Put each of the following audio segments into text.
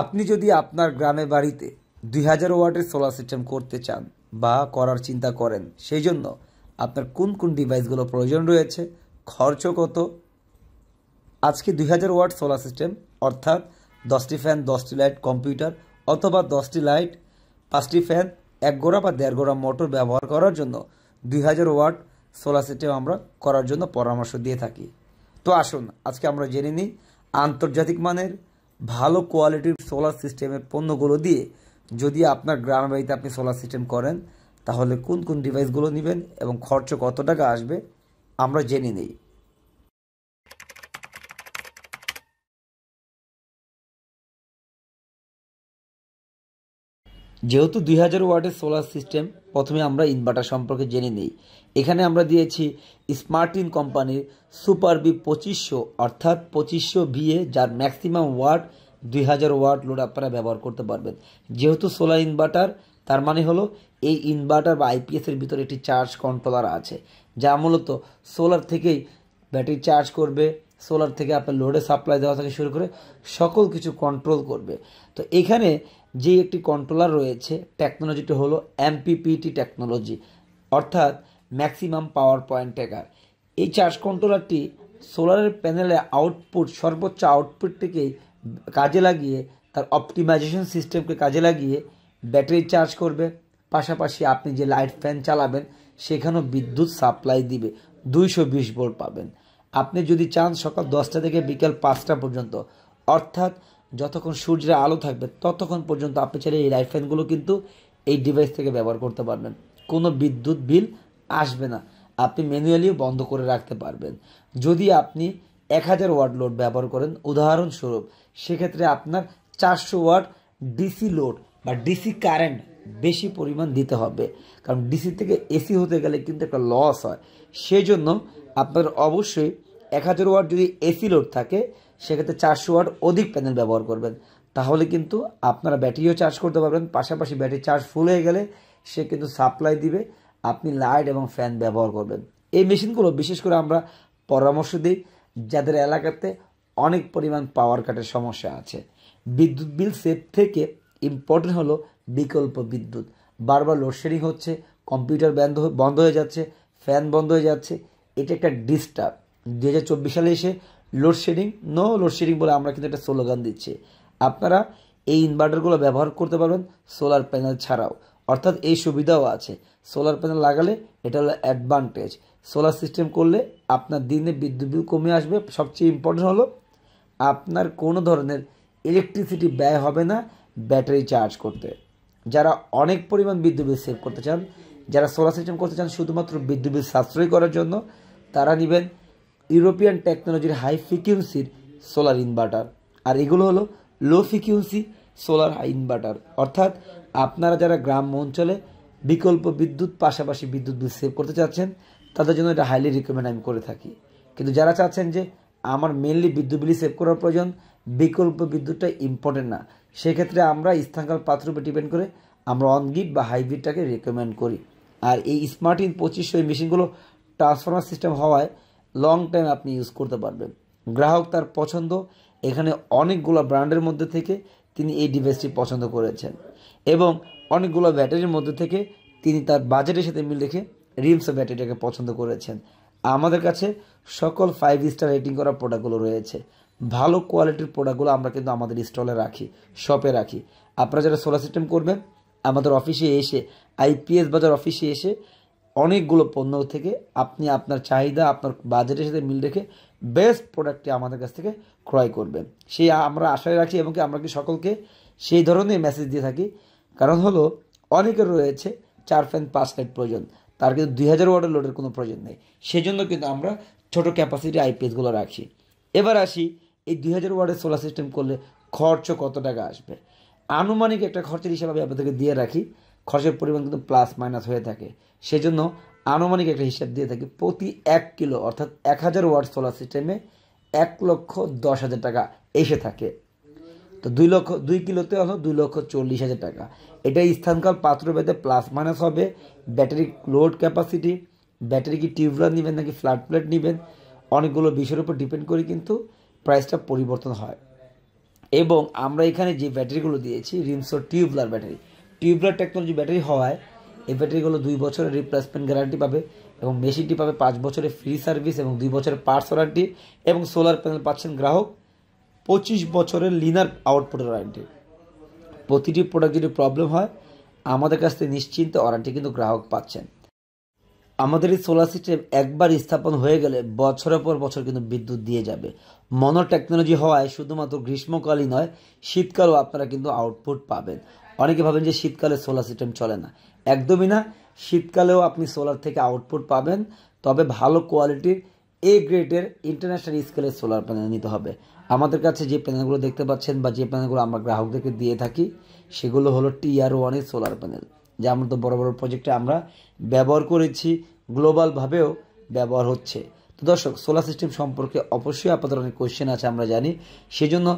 আপনি যদি আপনার গ্রামে বাড়িতে দুই হাজার ওয়াটের সোলার সিস্টেম করতে চান বা করার চিন্তা করেন সেই জন্য আপনার কোন কোন ডিভাইসগুলো প্রয়োজন রয়েছে খরচ কত আজকে দুই হাজার ওয়াট সোলার সিস্টেম অর্থাৎ দশটি ফ্যান দশটি লাইট কম্পিউটার অথবা দশটি লাইট পাঁচটি ফ্যান এক গোড়া বা দেড় গোড়া মোটর ব্যবহার করার জন্য দুই হাজার ওয়াট সোলার সিস্টেম আমরা করার জন্য পরামর্শ দিয়ে থাকি তো আসুন আজকে আমরা জেনে নিই আন্তর্জাতিক মানের ভালো কোয়ালিটির সোলার সিস্টেমের পণ্যগুলো দিয়ে যদি আপনার গ্রামের বাড়িতে আপনি সোলার সিস্টেম করেন তাহলে কোন কোন ডিভাইসগুলো নেবেন এবং খরচ কত টাকা আসবে আমরা জেনে নিই যেহেতু দুই হাজার ওয়াটের সোলার সিস্টেম প্রথমে আমরা ইনভার্টার সম্পর্কে জেনে নিই এখানে আমরা দিয়েছি স্মার্টিন কোম্পানির সুপার বি পঁচিশশো অর্থাৎ পঁচিশশো বিয়ে যার ম্যাক্সিমাম ওয়াট দুই হাজার ওয়াট লোড আপনারা ব্যবহার করতে পারবেন যেহেতু সোলার ইনভার্টার তার মানে হলো এই ইনভার্টার বা আইপিএসের ভিতরে একটি চার্জ কন্ট্রোলার আছে যা মূলত সোলার থেকেই ব্যাটারি চার্জ করবে সোলার থেকে আপনার লোডে সাপ্লাই দেওয়া থেকে শুরু করে সকল কিছু কন্ট্রোল করবে তো এখানে যে একটি কন্ট্রোলার রয়েছে টেকনোলজিটি হলো এমপিপিটি টেকনোলজি অর্থাৎ ম্যাক্সিমাম পাওয়ার পয়েন্ট ট্যাকার এই চার্জ কন্ট্রোলারটি সোলারের প্যানেলে আউটপুট সর্বোচ্চ আউটপুটটিকে কাজে লাগিয়ে তার অপটিমাইজেশন সিস্টেমকে কাজে লাগিয়ে ব্যাটারি চার্জ করবে পাশাপাশি আপনি যে লাইট ফ্যান চালাবেন সেখানেও বিদ্যুৎ সাপ্লাই দিবে দুইশো বিশ বোর্ড পাবেন আপনি যদি চান সকাল দশটা থেকে বিকেল পাঁচটা পর্যন্ত অর্থাৎ যতক্ষণ সূর্যের আলো থাকবে ততক্ষণ পর্যন্ত আপনি চাইলে এই লাইট ফ্যানগুলো কিন্তু এই ডিভাইস থেকে ব্যবহার করতে পারবেন কোনো বিদ্যুৎ বিল আসবে না আপনি ম্যানুয়ালিও বন্ধ করে রাখতে পারবেন যদি আপনি এক হাজার ওয়াট লোড ব্যবহার করেন উদাহরণস্বরূপ সেক্ষেত্রে আপনার চারশো ওয়াট ডিসি লোড বা ডিসি কারেন্ট বেশি পরিমাণ দিতে হবে কারণ ডিসি থেকে এসি হতে গেলে কিন্তু একটা লস হয় সেই জন্য আপনার অবশ্যই এক হাজার ওয়াট যদি এসি লোড থাকে সেক্ষেত্রে চারশো ওয়াট অধিক প্যানেল ব্যবহার করবেন তাহলে কিন্তু আপনারা ব্যাটারিও চার্জ করতে পারবেন পাশাপাশি ব্যাটারি চার্জ ফুল হয়ে গেলে সে কিন্তু সাপ্লাই দিবে আপনি লাইট এবং ফ্যান ব্যবহার করবেন এই মেশিনগুলো বিশেষ করে আমরা পরামর্শ দিই যাদের এলাকাতে অনেক পরিমাণ পাওয়ার কাটের সমস্যা আছে বিদ্যুৎ বিল সেভ থেকে ইম্পর্টেন্ট হলো বিকল্প বিদ্যুৎ বারবার লোডশেডিং হচ্ছে কম্পিউটার বন্ধ বন্ধ হয়ে যাচ্ছে ফ্যান বন্ধ হয়ে যাচ্ছে এটা একটা ডিস্টার্ব দু হাজার চব্বিশ সালে এসে লোডশেডিং নো লোডশেডিং বলে আমরা কিন্তু একটা স্লোগান দিচ্ছি আপনারা এই ইনভার্টারগুলো ব্যবহার করতে পারবেন সোলার প্যানেল ছাড়াও অর্থাৎ এই সুবিধাও আছে সোলার প্যানেল লাগালে এটা হলো অ্যাডভান্টেজ সোলার সিস্টেম করলে আপনার দিনে বিদ্যুৎ বিল কমে আসবে সবচেয়ে ইম্পর্টেন্ট হলো আপনার কোনো ধরনের ইলেকট্রিসিটি ব্যয় হবে না ব্যাটারি চার্জ করতে যারা অনেক পরিমাণ বিদ্যুৎ বিল সেভ করতে চান যারা সোলার সিস্টেম করতে চান শুধুমাত্র বিদ্যুৎ বিল সাশ্রয় করার জন্য তারা নেবেন ইউরোপিয়ান টেকনোলজির হাই ফ্রিকুয়েন্সির সোলার ইনভার্টার আর এগুলো হলো লো ফ্রিকুয়েন্সি সোলার ইনভার্টার অর্থাৎ আপনারা যারা গ্রাম অঞ্চলে বিকল্প বিদ্যুৎ পাশাপাশি বিদ্যুৎ বিল সেভ করতে চাচ্ছেন তাদের জন্য এটা হাইলি রিকমেন্ড আমি করে থাকি কিন্তু যারা চাচ্ছেন যে আমার মেনলি বিদ্যুৎ বিল সেভ করার প্রয়োজন বিকল্প বিদ্যুৎটা ইম্পর্টেন্ট না সেক্ষেত্রে আমরা স্থানকাল পাত্র উপর ডিপেন্ড করে আমরা অনগিট বা হাইব্রিডটাকে রেকমেন্ড করি আর এই স্মার্ট ইন পঁচিশশো এই মেশিনগুলো ট্রান্সফরমার সিস্টেম হওয়ায় লং টাইম আপনি ইউজ করতে পারবেন গ্রাহক তার পছন্দ এখানে অনেকগুলো ব্র্যান্ডের মধ্যে থেকে তিনি এই ডিভাইসটি পছন্দ করেছেন এবং অনেকগুলো ব্যাটারির মধ্যে থেকে তিনি তার বাজেটের সাথে মিল রেখে রিমস ব্যাটারিটাকে পছন্দ করেছেন আমাদের কাছে সকল ফাইভ স্টার রেটিং করা প্রোডাক্টগুলো রয়েছে ভালো কোয়ালিটির প্রোডাক্টগুলো আমরা কিন্তু আমাদের স্টলে রাখি শপে রাখি আপনারা যারা সোলার সিস্টেম করবেন আমাদের অফিসে এসে আইপিএস বাজার অফিসে এসে অনেকগুলো পণ্য থেকে আপনি আপনার চাহিদা আপনার বাজেটের সাথে মিল রেখে বেস্ট প্রোডাক্টটি আমাদের কাছ থেকে ক্রয় করবেন সেই আমরা আশায় রাখি এবং আমরা কি সকলকে সেই ধরনের মেসেজ দিয়ে থাকি কারণ হলো অনেকের রয়েছে চার ফ্যান পাঁচ লাইট প্রয়োজন তার কিন্তু দুই হাজার ওয়ার্ডের লোডের কোনো প্রয়োজন নেই সেজন্য কিন্তু আমরা ছোট ক্যাপাসিটি আইপিএসগুলো রাখছি এবার আসি এই দুই হাজার ওয়ার্ডের সোলার সিস্টেম করলে খরচ কত টাকা আসবে আনুমানিক একটা খরচের হিসাবে আমি আপনাদেরকে দিয়ে রাখি খরচের পরিমাণ কিন্তু প্লাস মাইনাস হয়ে থাকে সেজন্য আনুমানিক একটা হিসাব দিয়ে থাকি প্রতি এক কিলো অর্থাৎ এক হাজার ওয়াট সোলার সিস্টেমে এক লক্ষ দশ হাজার টাকা এসে থাকে তো দুই লক্ষ দুই কিলোতে হলো দুই লক্ষ চল্লিশ হাজার টাকা এটা স্থানকাল পাত্রভেদে প্লাস মাইনাস হবে ব্যাটারি লোড ক্যাপাসিটি ব্যাটারি কি টিউবলার নেবেন নাকি ফ্ল্যাট প্লেট নেবেন অনেকগুলো বিষয়ের উপর ডিপেন্ড করে কিন্তু প্রাইসটা পরিবর্তন হয় এবং আমরা এখানে যে ব্যাটারিগুলো দিয়েছি রিমসো tubular battery tubular technology battery হওয়ায় এই ব্যাটারিগুলো দুই বছরের রিপ্লেসমেন্ট গ্যারান্টি পাবে এবং মেশিনটি পাবে পাঁচ বছরের ফ্রি সার্ভিস এবং দুই বছরের পার্টস ওয়ারান্টি এবং সোলার প্যানেল পাচ্ছেন গ্রাহক পঁচিশ বছরের লিনার আউটপুটের ওয়ারান্টি প্রতিটি প্রোডাক্ট যদি প্রবলেম হয় আমাদের কাছ থেকে নিশ্চিন্তে ওয়ারান্টি কিন্তু গ্রাহক পাচ্ছেন আমাদের এই সোলার সিস্টেম একবার স্থাপন হয়ে গেলে বছরের পর বছর কিন্তু বিদ্যুৎ দিয়ে যাবে মনো টেকনোলজি হওয়ায় শুধুমাত্র গ্রীষ্মকালই নয় শীতকালও আপনারা কিন্তু আউটপুট পাবেন অনেকে ভাবেন যে শীতকালে সোলার সিস্টেম চলে না একদমই না শীতকালেও আপনি সোলার থেকে আউটপুট পাবেন তবে ভালো কোয়ালিটির এ গ্রেডের ইন্টারন্যাশনাল স্কেলে সোলার প্যানেল নিতে হবে আমাদের কাছে যে প্যানেলগুলো দেখতে পাচ্ছেন বা যে প্যানেলগুলো আমরা গ্রাহকদেরকে দিয়ে থাকি সেগুলো হলো টিআর ওয়ানের সোলার প্যানেল যা তো বড় বড় প্রজেক্টে আমরা ব্যবহার করেছি গ্লোবালভাবেও ব্যবহার হচ্ছে তো দর্শক সোলার সিস্টেম সম্পর্কে অবশ্যই আপাতত অনেক কোয়েশ্চেন আছে আমরা জানি সেজন্য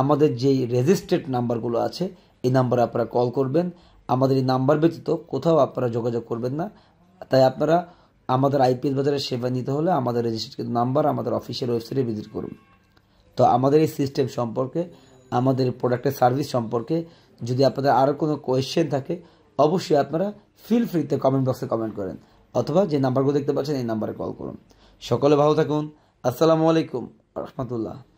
আমাদের যেই রেজিস্ট্রেড নাম্বারগুলো আছে এই নাম্বারে আপনারা কল করবেন আমাদের এই নাম্বার ব্যতীত কোথাও আপনারা যোগাযোগ করবেন না তাই আপনারা আমাদের আইপিএল বাজারের সেবা নিতে হলে আমাদের রেজিস্ট্রেড নাম্বার আমাদের অফিসিয়াল ওয়েবসাইটে ভিজিট করুন তো আমাদের এই সিস্টেম সম্পর্কে আমাদের প্রোডাক্টের সার্ভিস সম্পর্কে যদি আপনাদের আরও কোনো কোয়েশ্চেন থাকে অবশ্যই আপনারা ফিল ফ্রিতে কমেন্ট বক্সে কমেন্ট করেন অথবা যে নাম্বারগুলো দেখতে পাচ্ছেন এই নাম্বারে কল করুন সকলে ভালো থাকুন আসসালামু আলাইকুম রহমতুল্লাহ